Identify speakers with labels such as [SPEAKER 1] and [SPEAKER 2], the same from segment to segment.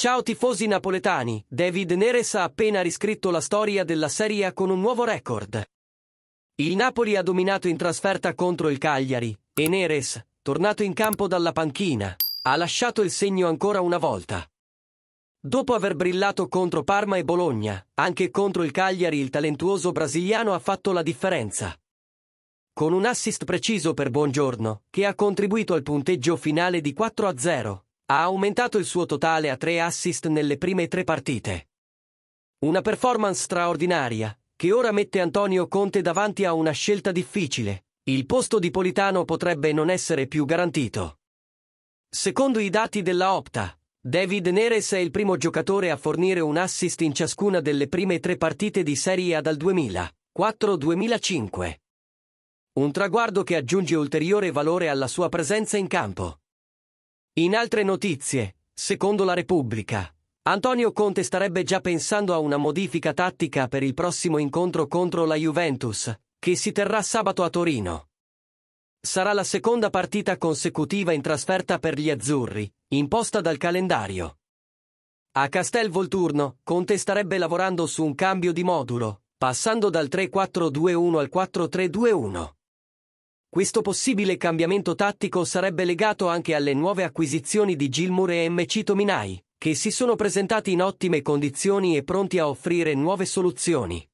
[SPEAKER 1] Ciao tifosi napoletani, David Neres ha appena riscritto la storia della Serie A con un nuovo record. Il Napoli ha dominato in trasferta contro il Cagliari e Neres, tornato in campo dalla panchina, ha lasciato il segno ancora una volta. Dopo aver brillato contro Parma e Bologna, anche contro il Cagliari il talentuoso brasiliano ha fatto la differenza. Con un assist preciso per Buongiorno, che ha contribuito al punteggio finale di 4-0, ha aumentato il suo totale a tre assist nelle prime tre partite. Una performance straordinaria, che ora mette Antonio Conte davanti a una scelta difficile. Il posto di Politano potrebbe non essere più garantito. Secondo i dati della Opta, David Neres è il primo giocatore a fornire un assist in ciascuna delle prime tre partite di Serie A dal 2004-2005. Un traguardo che aggiunge ulteriore valore alla sua presenza in campo. In altre notizie, secondo la Repubblica, Antonio Conte starebbe già pensando a una modifica tattica per il prossimo incontro contro la Juventus, che si terrà sabato a Torino. Sarà la seconda partita consecutiva in trasferta per gli azzurri, imposta dal calendario. A Castel Volturno, Conte starebbe lavorando su un cambio di modulo, passando dal 3-4-2-1 al 4-3-2-1. Questo possibile cambiamento tattico sarebbe legato anche alle nuove acquisizioni di Gilmour e MC Tominai, che si sono presentati in ottime condizioni e pronti a offrire nuove soluzioni.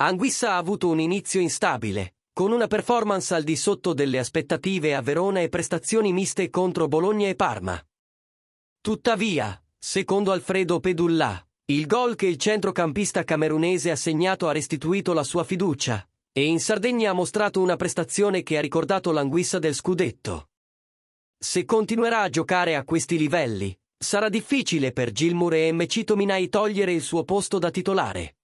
[SPEAKER 1] Anguissa ha avuto un inizio instabile, con una performance al di sotto delle aspettative a Verona e prestazioni miste contro Bologna e Parma. Tuttavia, secondo Alfredo Pedulla, il gol che il centrocampista camerunese ha segnato ha restituito la sua fiducia, e in Sardegna ha mostrato una prestazione che ha ricordato l'anguissa del scudetto. Se continuerà a giocare a questi livelli, sarà difficile per Gilmour e Mecito Minai togliere il suo posto da titolare.